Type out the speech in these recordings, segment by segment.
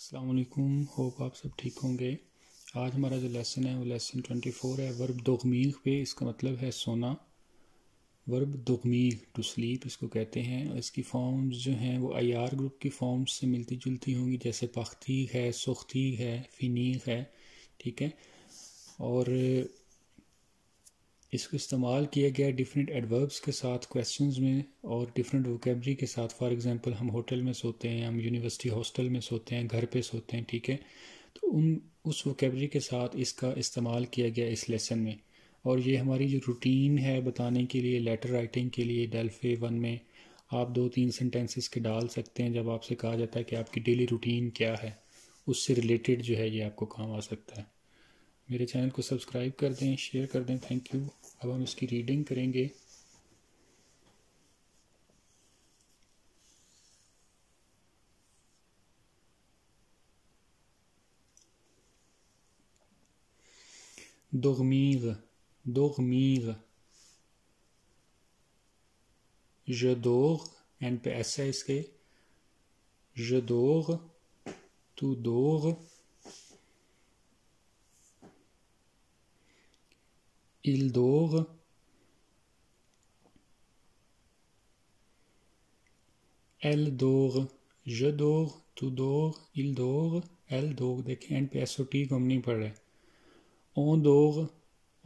असलकुम होप आप सब ठीक होंगे आज हमारा जो लेसन है वो लेसन ट्वेंटी फोर है वर्ब दोगमीख पे इसका मतलब है सोना वर्ब दोगमीख टू स्लीप इसको कहते हैं और इसकी फॉर्म्स जो हैं वो आई आर ग्रुप की फॉर्म्स से मिलती जुलती होंगी जैसे पख्ती है सुख्ती है फिनीख है ठीक है और इसको इस्तेमाल किया गया डिफरेंट एडवर्ब्स के साथ क्वेश्चंस में और डिफरेंट वोकेबरी के साथ फॉर एग्जांपल हम होटल में सोते हैं हम यूनिवर्सिटी हॉस्टल में सोते हैं घर पे सोते हैं ठीक है तो उन उस वोकेबरी के साथ इसका इस्तेमाल किया गया इस लेसन में और ये हमारी जो रूटीन है बताने के लिए लेटर राइटिंग के लिए डेल्फे वन में आप दो तीन सेंटेंसेस के डाल सकते हैं जब आपसे कहा जाता है कि आपकी डेली रूटीन क्या है उससे रिलेटेड जो है ये आपको काम आ सकता है मेरे चैनल को सब्सक्राइब कर दें शेयर कर दें थैंक यू अब हम इसकी रीडिंग करेंगे dormir, dormir. Je dors, NPS, est-ce que je dors, tu dors, Il dort. Elle dort. Je dors. Tu dors. Il dort. Elle dort. On dort.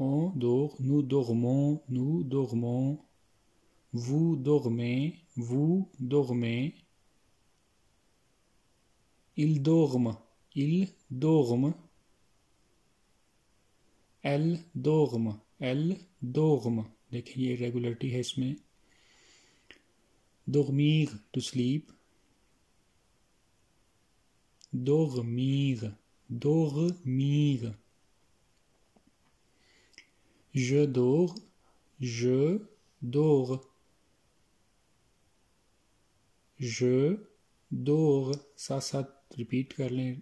On dort. Nous dormons. Nous dormons. Vous dormez. Vous dormez. il dorment. il dorment. एल दो गम L दो गम देखें ये regularity है इसमें गमीग to sleep दो गमीग je dors je dors je dors साथ साथ रिपीट कर लें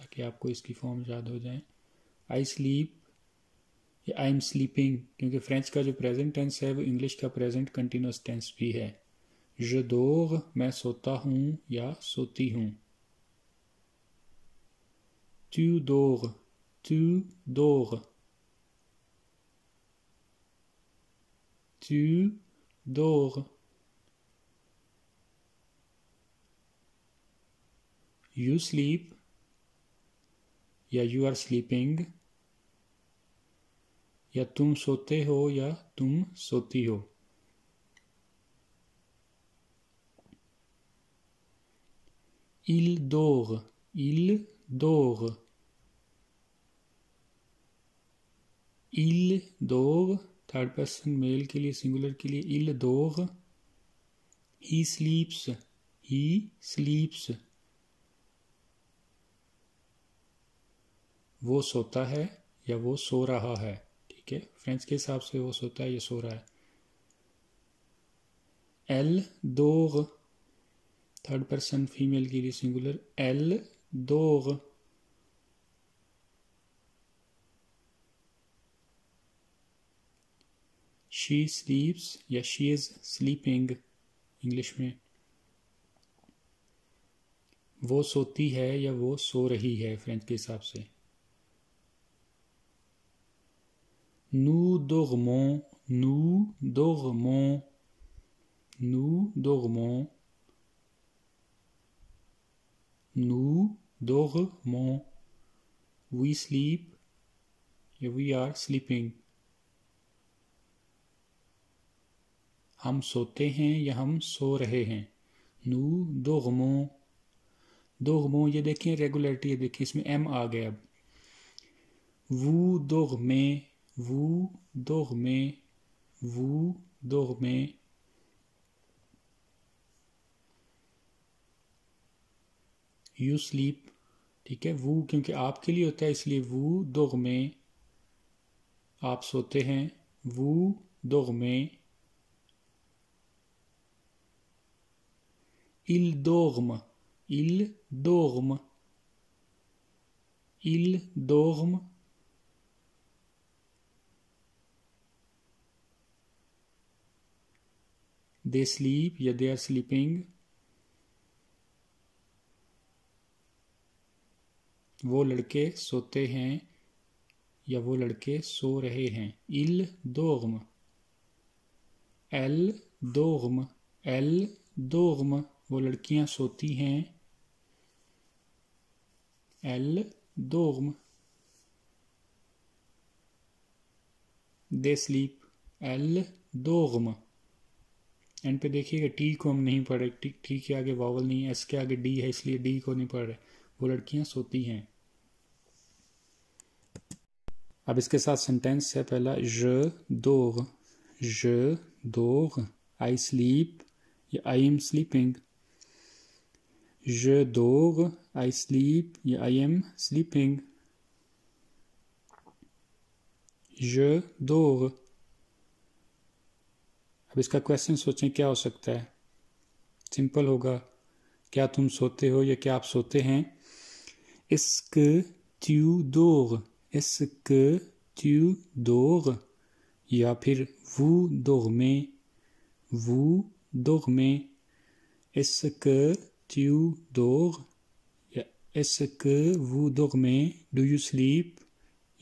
ताकि आपको इसकी फॉर्म याद हो जाए I sleep I am sleeping क्योंकि फ्रेंच का जो प्रेजेंट टेंस है वो इंग्लिश का प्रेजेंट कंटिन्यूस टेंस भी है जदोग मैं सोता हूँ या सोती हूँ तू दोग तू दो तू dors. यू स्लीप या यू आर स्लीपिंग या तुम सोते हो या तुम सोती हो इल दोग इल दोग इल दोग थर्ड पर्सन मेल के लिए सिंगुलर के लिए इल दोग ही स्लीप्स ही स्लीप्स वो सोता है या वो सो रहा है के फ्रेंड्स के हिसाब से वो सोता है ये सो रहा है एल दो थर्ड पर्सन फीमेल के लिए सिंगुलर एल दो शी स्लीप्स या शी इज स्लीपिंग इंग्लिश में वो सोती है या वो सो रही है फ्रेंच के हिसाब से Nous dormons, nous dormons, nous dormons, nous dormons. We sleep, we are sleeping. हम सोते हैं या हम सो रहे हैं नू दो दोगमो ये देखिए रेगुलरिटी ये देखें इसमें एम आ गया अब वो दोगमे vous dormez, vous dormez. You sleep ठीक है वो क्योंकि आपके लिए होता है इसलिए वो दोग में आप सोते हैं वो दोग में इल दोगम इल दोगम इल दोगम दे स्लीप या दे आर स्लीपिंग वो लड़के सोते हैं या वो लड़के सो रहे हैं इल दोगम एल दोगम एल दोगम वो लड़कियां सोती हैं एल दोगम दे स्लीप एल दोगम एंड पे देखिएगा टी को हम नहीं पढ़ रहे टी टी के आगे वावल नहीं है एस के आगे डी है इसलिए डी को नहीं पढ़ रहे वो लड़कियां सोती हैं अब इसके साथ सेंटेंस है पहला ज दो ज दो आई स्लीप या आई एम स्लीपिंग ज दो आई स्लीप या आई एम स्लीपिंग ज दो अब इसका क्वेश्चन सोचें क्या हो सकता है सिंपल होगा क्या तुम सोते हो या क्या आप सोते हैं इस्क त्यू दोग इस्क त्यू दोग या फिर वो दोग में वो दोग में इस्क त्यू दोग या इस्क वो दोग में डू यू स्लीप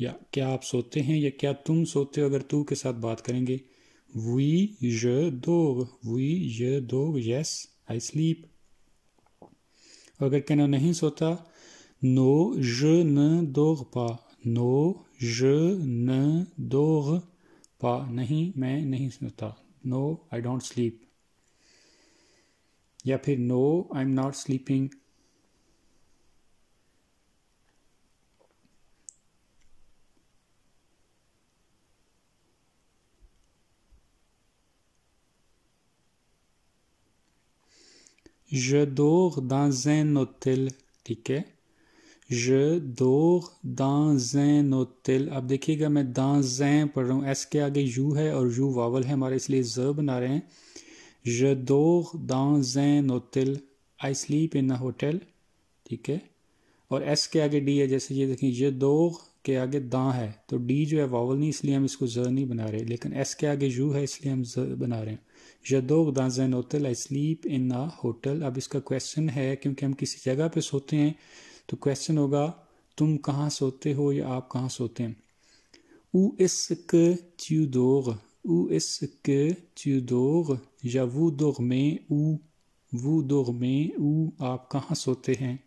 या क्या आप सोते हैं या क्या तुम सोते हो अगर तू के साथ बात करेंगे Oui, je dors. Oui, je dors. Yes, I sleep. अगर कहना नहीं सोता no je ne dors pas. No je ne dors pas. नहीं मैं नहीं सोता नो आई डोंट स्लीप या फिर no I am not sleeping Je dors dans un hôtel ठीक है je dors dans un hôtel अब देखिएगा मैं dans un पढ़ रहा हूँ एस के आगे यू है और यू वावल है हमारे इसलिए ज बना रहे हैं je dors dans un hôtel I sleep in a hotel ठीक है और एस के आगे डी है जैसे ये देखें ये दो के आगे दा है तो डी जो है वावल नहीं इसलिए हम इसको ज नहीं बना रहे लेकिन एस के आगे यू है इसलिए हम ज बना रहे हैं je dors dans un hôtel, I sleep in a hotel. Ab iska question hai, kyunki hum kisi sauter, पे सोते hain, to question होगा Tum कहाँ सोते हो ya आप कहाँ सोते Où est-ce que tu dors? Où est-ce que tu dors? J'avoue dormez ou Vous dormez où? आप कहाँ सोते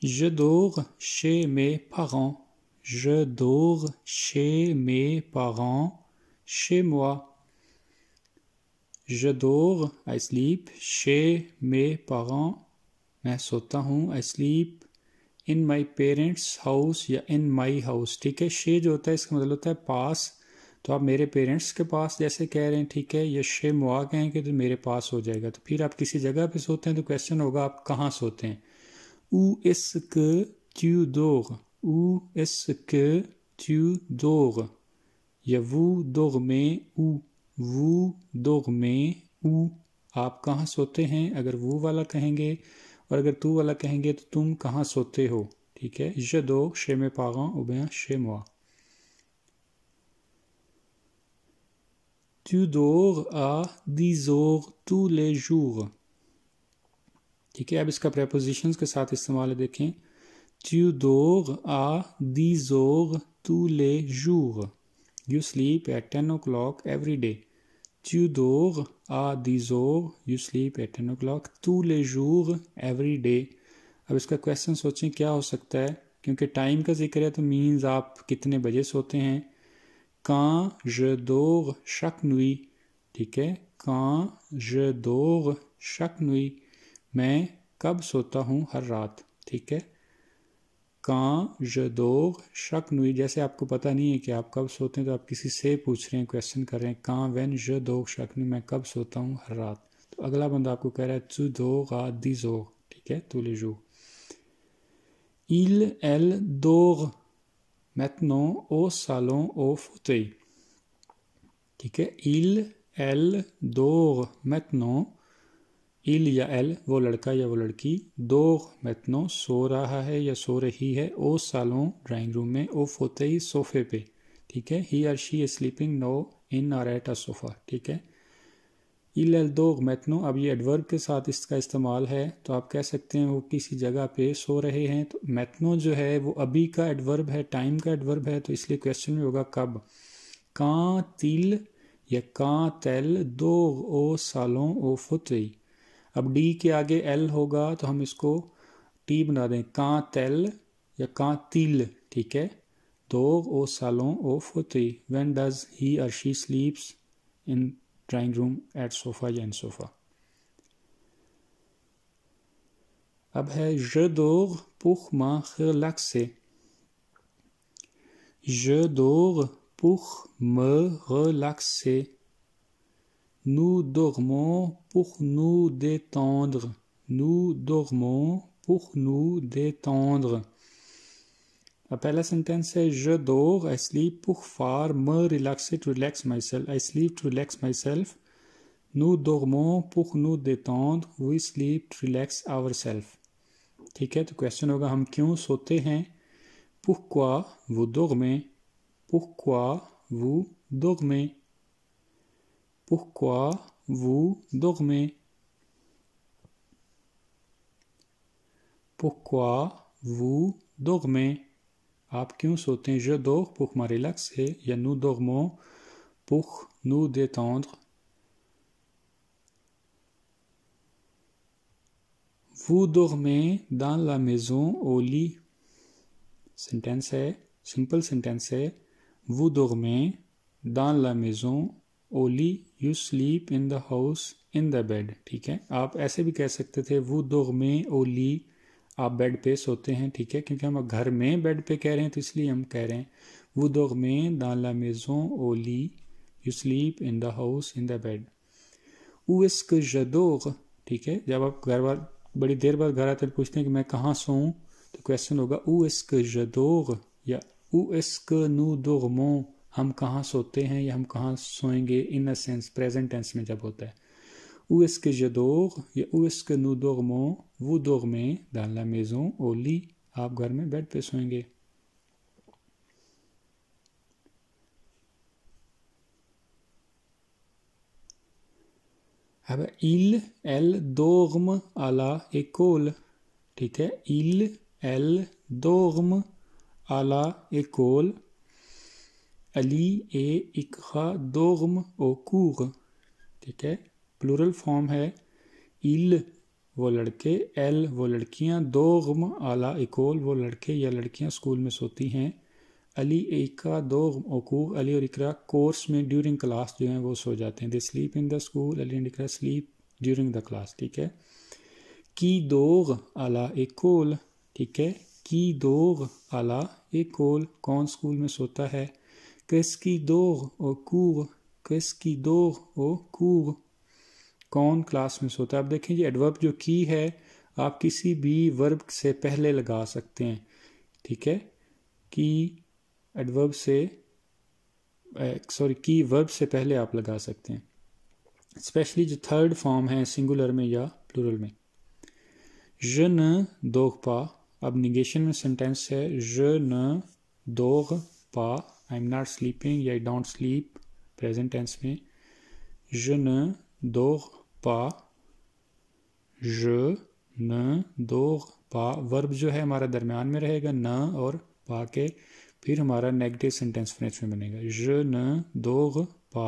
Je dors chez mes parents. Je dors chez mes parents, chez moi. Je dors, I sleep, chez mes parents, मैं सोता हूँ I sleep in my parents house या in my house ठीक है शे जो होता है इसका मतलब होता है पास तो आप मेरे पेरेंट्स के पास जैसे कह रहे हैं ठीक है या शे मुआ कहेंगे तो मेरे पास हो जाएगा तो फिर आप किसी जगह पे सोते हैं तो क्वेश्चन होगा आप कहाँ सोते हैं ऊ इस क्यू दोग Où est-ce que tu dors? या वो दोगमे ऊ वो दोगमे ऊ आप कहाँ सोते हैं अगर वो वाला कहेंगे और अगर तू वाला कहेंगे तो तुम कहाँ सोते हो ठीक है je dors chez mes parents ou bien chez moi tu dors à 10 heures tous les jours ठीक है अब इसका prepositions के साथ इस्तेमाल देखें Tu dors à 10 heures tous les jours. You sleep at 10 o'clock every day. Tu dors à 10 heures. You sleep at 10 o'clock tous les jours every day. अब इसका क्वेश्चन सोचें क्या हो सकता है क्योंकि टाइम का जिक्र है तो मीन्स आप कितने बजे सोते हैं कां ज दोर शक नुई ठीक है कां ज दोर शक नुई मैं कब सोता हूँ हर रात ठीक है कां जदोग शक नुई जैसे आपको पता नहीं है कि आप कब सोते हैं तो आप किसी से पूछ रहे हैं क्वेश्चन कर रहे हैं कां वैन ज दोग शक नुई मैं कब सोता हूँ हर रात तो अगला बंदा आपको कह रहा है चु दो गा दी जोग ठीक है तू लिजो इल एल दोग मैथनो ओ सालो ओ फुते ठीक है इल एल दोग मैथनो इल या एल वो लड़का या वो लड़की दो मैतनों सो रहा है या सो रही है ओ सालों ड्राइंग रूम में ओ फोते ही सोफे पे ठीक है he or she sleeping no in or at a sofa ठीक है इल एल दो मैतनों अब ये एडवर्ब के साथ इसका इस्तेमाल है तो आप कह सकते हैं वो किसी जगह पे सो रहे हैं तो मैतनों जो है वो अभी का एडवर्ब है टाइम का एडवर्ब है तो इसलिए क्वेश्चन में होगा कब का तिल या का तेल दो ओ सालों ओ फुतई अब डी के आगे एल होगा तो हम इसको टी बना दें कां तेल या कां तिल ठीक है दो ओ सालों ओ फोती when does he or she she sleeps in drawing room at sofa या इन सोफ़ा अब है je dors pour से relaxer je dors pour लक से Nous dormons pour nous détendre. Nous dormons pour nous détendre. La sentence, je dors I sleep pour faire me relaxer to relax myself I sleep to relax myself nous dormons pour nous détendre we sleep to relax ourselves ठीक है तो question होगा हम क्यों सोते हैं pourquoi vous dormez pourquoi vous dormez pourquoi vous dormez Pourquoi vous dormez à Je dors pour me relaxer et nous dormons pour nous détendre. Vous dormez dans la maison au lit. Sentence simple sentence Vous dormez dans la maison ओली you sleep in the house in the bed ठीक है आप ऐसे भी कह सकते थे वो दोग में ओली आप बेड पे सोते हैं ठीक है क्योंकि हम घर में बेड पे कह रहे हैं तो इसलिए हम कह रहे हैं वो दोग में दाला मेजो मेज़ों ओली you sleep in the house in the bed उस्क जदोग ठीक है जब आप घर बार बड़ी देर बाद घर आते तो पूछते हैं कि मैं कहाँ सोऊँ तो क्वेश्चन होगा उस्क जदोग या उस्क नू दोगमों हम कहाँ सोते हैं या हम कहाँ सोएंगे इन सेंस प्रेजेंट टेंस में जब होता है ओ एस के जदोग या ओ एस के नू दोग वो दोग में दाला मेजों ओली आप घर में बेड पे सोएंगे अब इल एल दोगम आला एकोल ठीक है इल एल दोगम आला एकोल अली ए इकहा दोगम ओकूग ठीक है प्लूरल फॉर्म है इल वो लड़के एल वो लड़कियाँ गम आला इकोल वो लड़के या लड़कियाँ स्कूल में सोती हैं अली एका दो ओकूक अली और इकरा कोर्स में ड्यूरिंग क्लास जो है वो सो जाते हैं they sleep in the school Ali and Iqra sleep during the class ठीक है की दोग आला एकोल ठीक है की दो आला एकोल कौन स्कूल में सोता है qu'est-ce qui dort au cours qu'est-ce की dort ओ cours? कौन क्लास में सोता है आप देखें ये एडवर्ब जो की है आप किसी भी वर्ब से पहले लगा सकते हैं ठीक है की एडवर्ब से सॉरी की वर्ब से पहले आप लगा सकते हैं स्पेशली जो थर्ड फॉर्म है सिंगुलर में या प्लूरल में ज न दोग पा अब निगेशन में सेंटेंस है ज न दोग पा आई एम नॉट स्लीपिंग या I don't sleep present tense में ज न दो पा ज न दो पा वर्ब जो है हमारा दरमियान में रहेगा न और पा के फिर हमारा नेगेटिव सेंटेंस फ्रेंच में बनेगा ज न दो पा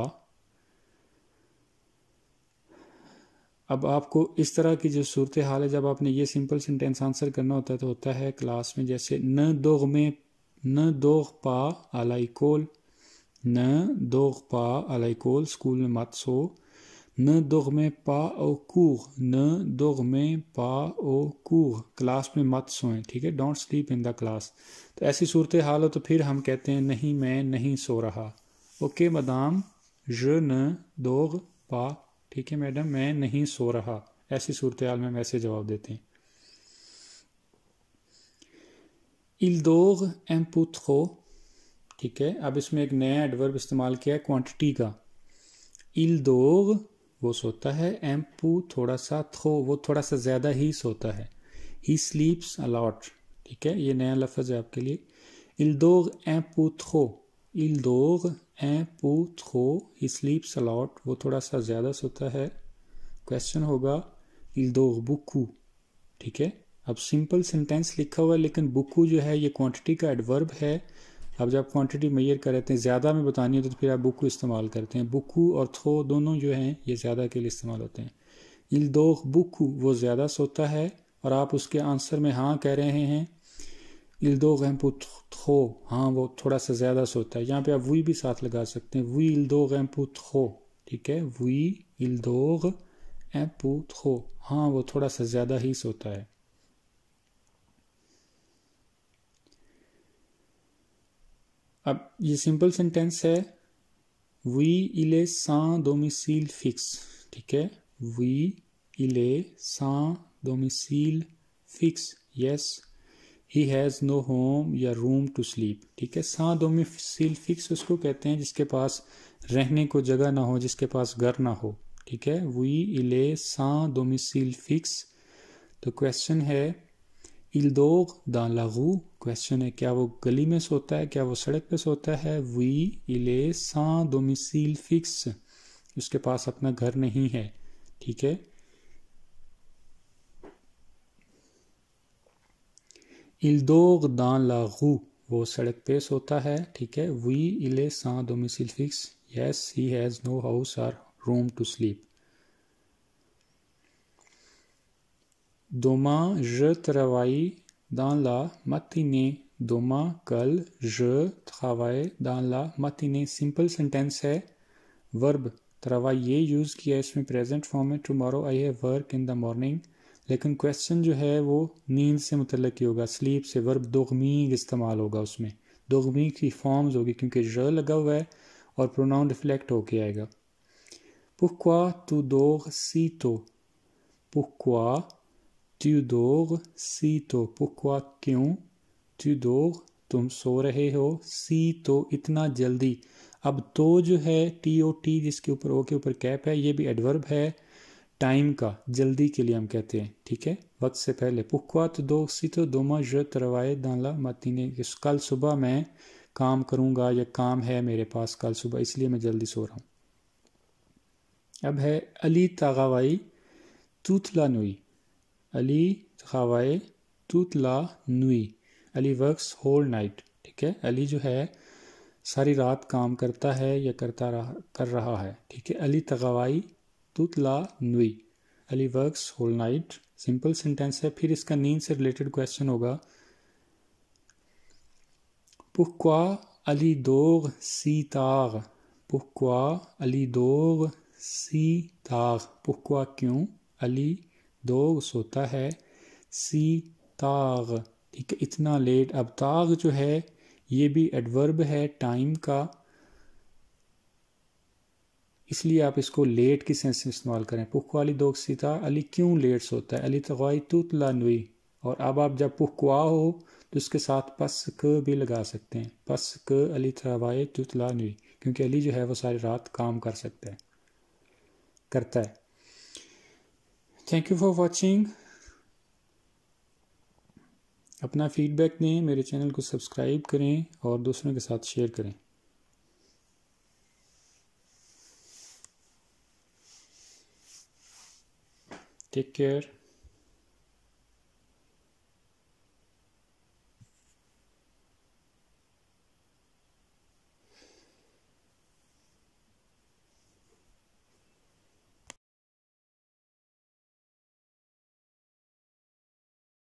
अब आपको इस तरह की जो सूरत हाल है जब आपने ये सिंपल सेंटेंस आंसर करना होता है तो होता है क्लास में जैसे न दोग में ندوغ با عليكول ندوغ با عليكول school matso. Ne dormez pas au cours. Ne dormez pas au cours. Class में मत सोएं ठीक है don't sleep in the class तो ऐसी सूरत हाल हो तो फिर हम कहते हैं नहीं मैं नहीं सो रहा ओके मदाम ज न दोग पा ठीक है मैडम मैं नहीं सो रहा ऐसी सूरत हाल में हम ऐसे जवाब देते हैं इल एम एम्पुथो ठीक है अब इसमें एक नया एडवर्ब इस्तेमाल किया है क्वांटिटी का इल्दोग वो सोता है एम्पू थोड़ा सा थो वो थोड़ा सा ज़्यादा ही सोता है ही स्लीप्स अलॉट ठीक है ये नया लफज है आपके लिए इल्दोग एम्पू इल इल्दोग एम थो ही स्लीप्स अलॉट वो थोड़ा सा ज़्यादा सोता है क्वेश्चन होगा इल्दोग बुकू ठीक है अब सिंपल सेंटेंस लिखा हुआ है लेकिन बुकू जो है ये क्वांटिटी का एडवर्ब है अब जब क्वांटिटी कर रहते हैं ज़्यादा में बतानी होती है तो फिर आप बुकू इस्तेमाल करते हैं बुकू और थो दोनों जो हैं ये ज़्यादा के लिए इस्तेमाल होते हैं इल दो बुकू वो ज़्यादा सोता है और आप उसके आंसर में हाँ कह रहे हैं इल दो गैम थो हाँ वो थोड़ा सा ज़्यादा सोता है यहाँ पे आप वुई भी साथ लगा सकते हैं वही इल दो गैम थो ठीक है वही इल दो थो हाँ वो थोड़ा सा ज़्यादा ही सोता है अब ये सिंपल सेंटेंस है वी इले सा डोमिसील फिक्स ठीक है वी इले सा डोमिसील फिक्स yes he has no home या रूम टू स्लीप ठीक है सा डोमिसील फिक्स उसको कहते हैं जिसके पास रहने को जगह ना हो जिसके पास घर ना हो ठीक है वी इले सा डोमिसील फिक्स तो क्वेश्चन है इल्दोग दान लागू क्वेश्चन है क्या वो गली में सोता है क्या वो सड़क पे सोता है वी इले सा डोमिसील फिक्स उसके पास अपना घर नहीं है ठीक है इल्दोग दान लागू वो सड़क पे सोता है ठीक है वी इले सा डोमिसील फिक्स yes he has no house or room to sleep Demain je travaille dans la matinée. Demain, कल je travaille dans la matinée. Simple sentence है verb travailler use किया इसमें present form में Tomorrow, I have work in the morning. लेकिन question जो है वो नींद से मुतलक ही होगा Sleep से verb दोगमीग इस्तेमाल होगा उसमें दोगमीग की forms होगी क्योंकि je लगा हुआ है और प्रोनाउन रिफ्लेक्ट होके आएगा पुखवा तू दोग सी तो पुखवा तू दौर सी तो पुकवा क्यों तू दौर तुम सो रहे हो सी तो इतना जल्दी अब तो जो है टी ओ टी जिसके ऊपर ओ के ऊपर कैप है ये भी एडवर्ब है टाइम का जल्दी के लिए हम कहते हैं ठीक है वक्त से पहले पुकवा तो दो सी तो दो जो तरवाए दाला मतीने कल सुबह मैं काम करूँगा या काम है मेरे पास कल सुबह इसलिए मैं जल्दी सो रहा हूँ अब है अली तागावाई तूतला नुई Ali travaille toute la nuit. Ali works whole night ठीक है अली जो है सारी रात काम करता है या करता रहा कर रहा है ठीक है अली तगवाई ला नुई Ali works whole night simple sentence है फिर इसका नींद से रिलेटेड क्वेश्चन होगा पुखवा अली दोग सी ताग पुखवा अली दोग सी ताग पुखवा क्यों अली दो सोता है सी ताग ठीक है इतना लेट अब ताग जो है ये भी एडवर्ब है टाइम का इसलिए आप इसको लेट की सेंस में इस्तेमाल करें पुख वाली दो सीता अली क्यों लेट सोता है अली तगवाई तूत लानवी और अब आप जब पुखवा हो तो इसके साथ पस क भी लगा सकते हैं पस क अली तगवाई तुतला लानवी क्योंकि अली जो है वो सारी रात काम कर सकता है करता है थैंक यू फॉर वॉचिंग अपना फीडबैक दें मेरे चैनल को सब्सक्राइब करें और दूसरों के साथ शेयर करें टेक केयर